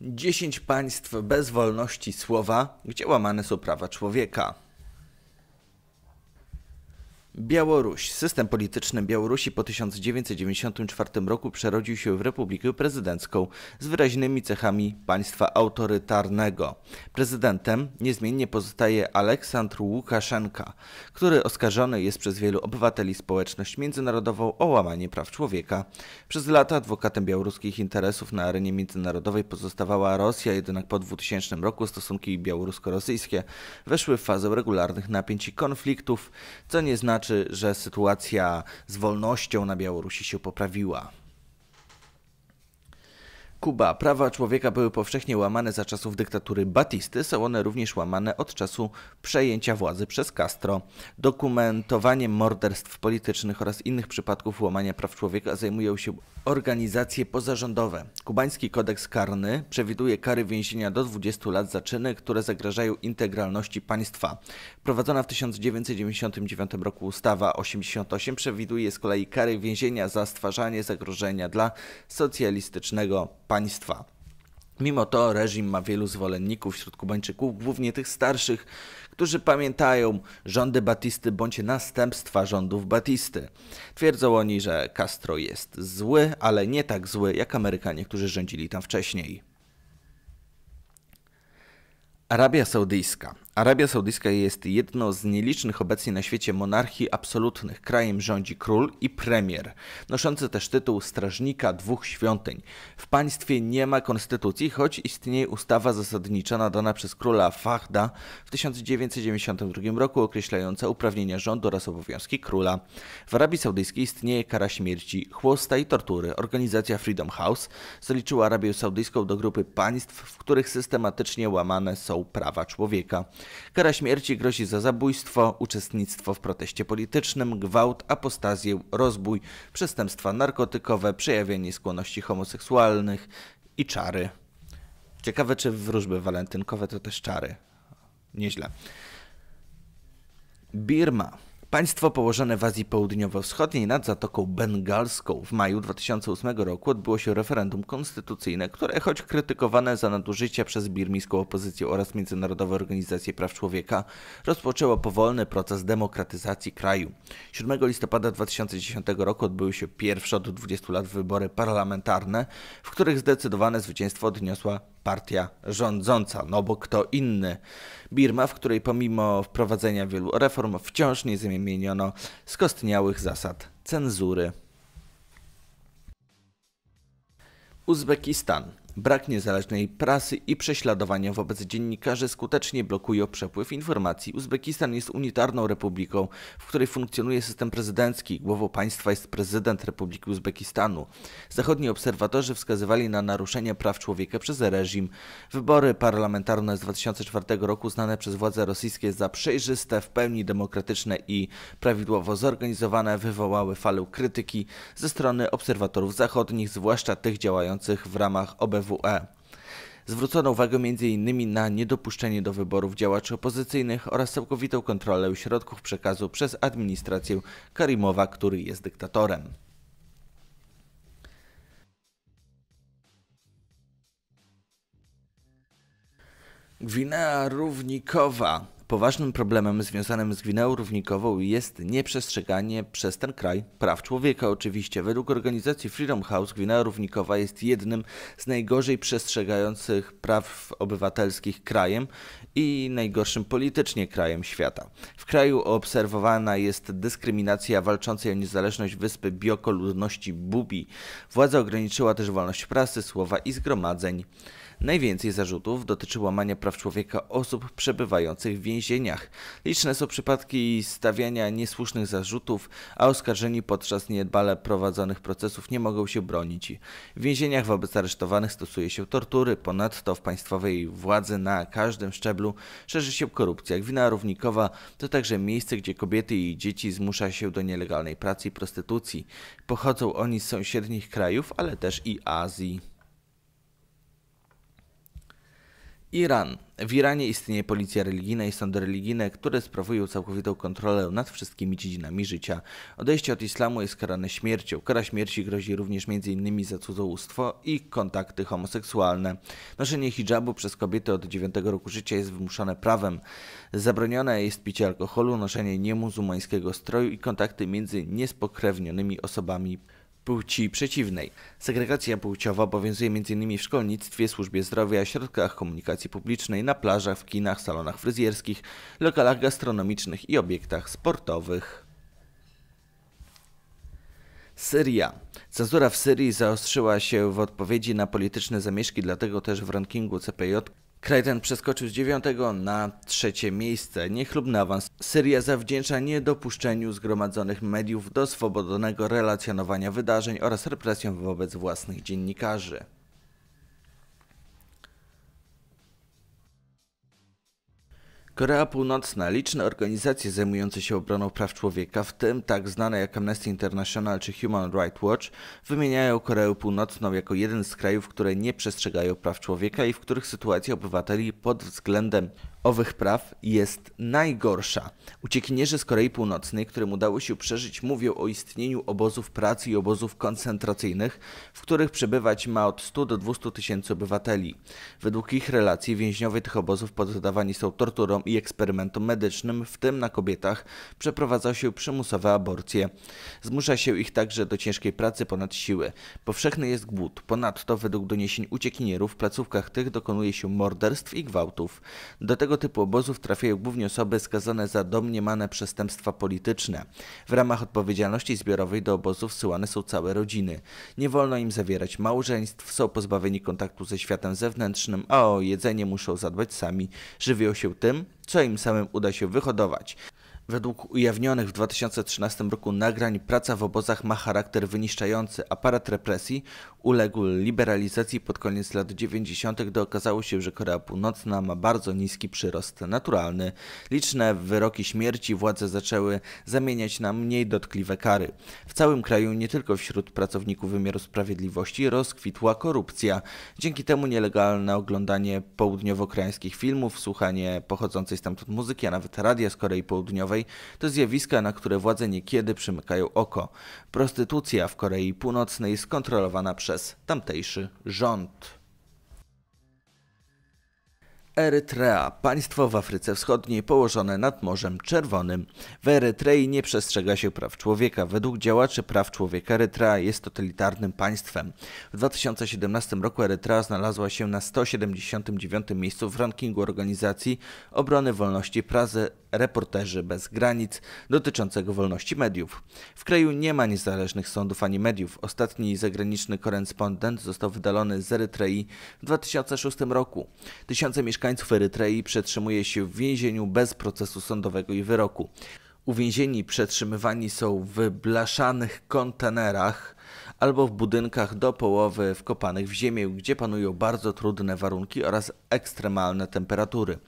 10 państw bez wolności słowa, gdzie łamane są prawa człowieka. Białoruś. System polityczny Białorusi po 1994 roku przerodził się w republikę prezydencką z wyraźnymi cechami państwa autorytarnego. Prezydentem niezmiennie pozostaje Aleksandr Łukaszenka, który oskarżony jest przez wielu obywateli społeczność międzynarodową o łamanie praw człowieka. Przez lata adwokatem białoruskich interesów na arenie międzynarodowej pozostawała Rosja, jednak po 2000 roku stosunki białorusko-rosyjskie weszły w fazę regularnych napięć i konfliktów, co nie znaczy, znaczy, że sytuacja z wolnością na Białorusi się poprawiła. Kuba. Prawa człowieka były powszechnie łamane za czasów dyktatury Batisty, są one również łamane od czasu przejęcia władzy przez Castro. Dokumentowaniem morderstw politycznych oraz innych przypadków łamania praw człowieka zajmują się organizacje pozarządowe. Kubański kodeks karny przewiduje kary więzienia do 20 lat za czyny, które zagrażają integralności państwa. Prowadzona w 1999 roku ustawa 88 przewiduje z kolei kary więzienia za stwarzanie zagrożenia dla socjalistycznego państwa. Mimo to reżim ma wielu zwolenników wśród Kubańczyków, głównie tych starszych, którzy pamiętają rządy Batisty bądź następstwa rządów Batisty. Twierdzą oni, że Castro jest zły, ale nie tak zły jak Amerykanie, którzy rządzili tam wcześniej. Arabia Saudyjska. Arabia Saudyjska jest jedno z nielicznych obecnie na świecie monarchii absolutnych. Krajem rządzi król i premier, noszący też tytuł strażnika dwóch świątyń. W państwie nie ma konstytucji, choć istnieje ustawa zasadnicza nadana przez króla Fahda w 1992 roku określająca uprawnienia rządu oraz obowiązki króla. W Arabii Saudyjskiej istnieje kara śmierci, chłosta i tortury. Organizacja Freedom House zaliczyła Arabię Saudyjską do grupy państw, w których systematycznie łamane są prawa człowieka. Kara śmierci grozi za zabójstwo, uczestnictwo w proteście politycznym, gwałt, apostazję, rozbój, przestępstwa narkotykowe, przejawienie skłonności homoseksualnych i czary. Ciekawe, czy wróżby walentynkowe to też czary. Nieźle. Birma. Państwo położone w Azji Południowo-Wschodniej nad Zatoką Bengalską w maju 2008 roku odbyło się referendum konstytucyjne, które choć krytykowane za nadużycia przez birmijską opozycję oraz międzynarodowe organizacje praw człowieka, rozpoczęło powolny proces demokratyzacji kraju. 7 listopada 2010 roku odbyły się pierwsze od 20 lat wybory parlamentarne, w których zdecydowane zwycięstwo odniosła partia rządząca, no bo kto inny. Birma, w której pomimo wprowadzenia wielu reform wciąż nie zmieniono skostniałych zasad cenzury. Uzbekistan. Brak niezależnej prasy i prześladowania wobec dziennikarzy skutecznie blokują przepływ informacji. Uzbekistan jest unitarną republiką, w której funkcjonuje system prezydencki. Głową państwa jest prezydent Republiki Uzbekistanu. Zachodni obserwatorzy wskazywali na naruszenie praw człowieka przez reżim. Wybory parlamentarne z 2004 roku znane przez władze rosyjskie za przejrzyste, w pełni demokratyczne i prawidłowo zorganizowane wywołały falę krytyki ze strony obserwatorów zachodnich, zwłaszcza tych działających w ramach OBW RWE. Zwrócono uwagę m.in. na niedopuszczenie do wyborów działaczy opozycyjnych oraz całkowitą kontrolę środków przekazu przez administrację Karimowa, który jest dyktatorem. Gwinea Równikowa Poważnym problemem związanym z Gwineą Równikową jest nieprzestrzeganie przez ten kraj praw człowieka. Oczywiście według organizacji Freedom House Gwinea Równikowa jest jednym z najgorzej przestrzegających praw obywatelskich krajem i najgorszym politycznie krajem świata. W kraju obserwowana jest dyskryminacja walczącej o niezależność wyspy Bioko ludności Bubi. Władza ograniczyła też wolność prasy, słowa i zgromadzeń. Najwięcej zarzutów dotyczy łamania praw człowieka osób przebywających w więzieniach. Liczne są przypadki stawiania niesłusznych zarzutów, a oskarżeni podczas niedbale prowadzonych procesów nie mogą się bronić. W więzieniach wobec aresztowanych stosuje się tortury, ponadto w państwowej władzy na każdym szczeblu szerzy się korupcja. Gwina Równikowa to także miejsce, gdzie kobiety i dzieci zmusza się do nielegalnej pracy i prostytucji. Pochodzą oni z sąsiednich krajów, ale też i Azji. Iran. W Iranie istnieje policja religijna i sądy religijne, które sprawują całkowitą kontrolę nad wszystkimi dziedzinami życia. Odejście od islamu jest karane śmiercią. Kara śmierci grozi również m.in. za cudzołóstwo i kontakty homoseksualne. Noszenie hijabu przez kobiety od 9 roku życia jest wymuszane prawem. Zabronione jest picie alkoholu, noszenie niemuzułmańskiego stroju i kontakty między niespokrewnionymi osobami płci przeciwnej. Segregacja płciowa obowiązuje m.in. w szkolnictwie, służbie zdrowia, środkach komunikacji publicznej, na plażach, w kinach, salonach fryzjerskich, lokalach gastronomicznych i obiektach sportowych. Syria. Cenzura w Syrii zaostrzyła się w odpowiedzi na polityczne zamieszki, dlatego też w rankingu CPJ Kraj ten przeskoczył z dziewiątego na trzecie miejsce. Niechlubny awans Syria zawdzięcza niedopuszczeniu zgromadzonych mediów do swobodnego relacjonowania wydarzeń oraz represjom wobec własnych dziennikarzy. Korea Północna. Liczne organizacje zajmujące się obroną praw człowieka, w tym tak znane jak Amnesty International czy Human Rights Watch, wymieniają Koreę Północną jako jeden z krajów, które nie przestrzegają praw człowieka i w których sytuacja obywateli pod względem owych praw jest najgorsza. Uciekinierzy z Korei Północnej, którym udało się przeżyć, mówią o istnieniu obozów pracy i obozów koncentracyjnych, w których przebywać ma od 100 do 200 tysięcy obywateli. Według ich relacji więźniowie tych obozów poddawani są torturom i eksperymentom medycznym, w tym na kobietach przeprowadza się przymusowe aborcje. Zmusza się ich także do ciężkiej pracy ponad siły. Powszechny jest głód. Ponadto, według doniesień uciekinierów, w placówkach tych dokonuje się morderstw i gwałtów. Do tego typu obozów trafiają głównie osoby skazane za domniemane przestępstwa polityczne. W ramach odpowiedzialności zbiorowej do obozów syłane są całe rodziny. Nie wolno im zawierać małżeństw, są pozbawieni kontaktu ze światem zewnętrznym, a o jedzenie muszą zadbać sami. Żywią się tym, co im samym uda się wyhodować. Według ujawnionych w 2013 roku nagrań praca w obozach ma charakter wyniszczający. Aparat represji uległ liberalizacji pod koniec lat 90., gdy okazało się, że Korea Północna ma bardzo niski przyrost naturalny. Liczne wyroki śmierci władze zaczęły zamieniać na mniej dotkliwe kary. W całym kraju, nie tylko wśród pracowników wymiaru sprawiedliwości, rozkwitła korupcja. Dzięki temu nielegalne oglądanie południowo-koreańskich filmów, słuchanie pochodzącej stamtąd muzyki, a nawet radia z Korei Południowej Południowej to zjawiska, na które władze niekiedy przymykają oko. Prostytucja w Korei Północnej skontrolowana przez tamtejszy rząd. Erytrea, państwo w Afryce Wschodniej położone nad Morzem Czerwonym. W Erytrei nie przestrzega się praw człowieka. Według działaczy praw człowieka Erytrea jest totalitarnym państwem. W 2017 roku Erytrea znalazła się na 179 miejscu w rankingu organizacji obrony wolności prazy Reporterzy bez granic dotyczącego wolności mediów. W kraju nie ma niezależnych sądów ani mediów. Ostatni zagraniczny korespondent został wydalony z Erytrei w 2006 roku. Tysiące mieszkańców mieszkańców Erytrei przetrzymuje się w więzieniu bez procesu sądowego i wyroku. Uwięzieni przetrzymywani są w blaszanych kontenerach, albo w budynkach do połowy wkopanych w ziemię, gdzie panują bardzo trudne warunki oraz ekstremalne temperatury.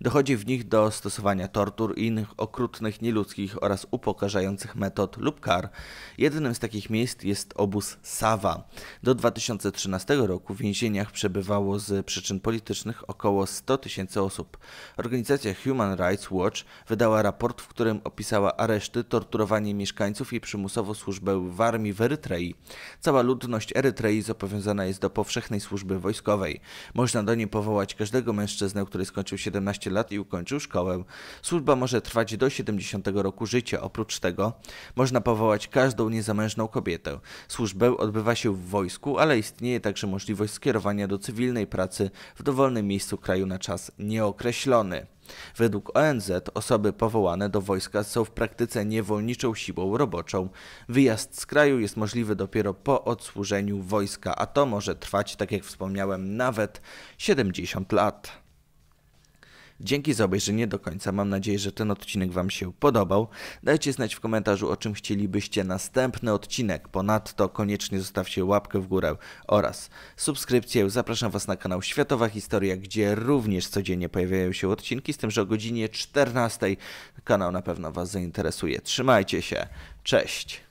Dochodzi w nich do stosowania tortur i innych okrutnych, nieludzkich oraz upokarzających metod lub kar. Jednym z takich miejsc jest obóz Sawa. Do 2013 roku w więzieniach przebywało z przyczyn politycznych około 100 tysięcy osób. Organizacja Human Rights Watch wydała raport, w którym opisała areszty, torturowanie mieszkańców i przymusową służbę w armii w Erytrei. Cała ludność Erytrei zobowiązana jest do powszechnej służby wojskowej. Można do niej powołać każdego mężczyznę, który skończył 17 lat i ukończył szkołę. Służba może trwać do 70 roku życia. Oprócz tego można powołać każdą niezamężną kobietę. Służbę odbywa się w wojsku, ale istnieje także możliwość skierowania do cywilnej pracy w dowolnym miejscu kraju na czas nieokreślony. Według ONZ osoby powołane do wojska są w praktyce niewolniczą siłą roboczą. Wyjazd z kraju jest możliwy dopiero po odsłużeniu wojska, a to może trwać, tak jak wspomniałem, nawet 70 lat. Dzięki za obejrzenie do końca. Mam nadzieję, że ten odcinek Wam się podobał. Dajcie znać w komentarzu, o czym chcielibyście następny odcinek. Ponadto koniecznie zostawcie łapkę w górę oraz subskrypcję. Zapraszam Was na kanał Światowa Historia, gdzie również codziennie pojawiają się odcinki, z tym, że o godzinie 14 kanał na pewno Was zainteresuje. Trzymajcie się. Cześć!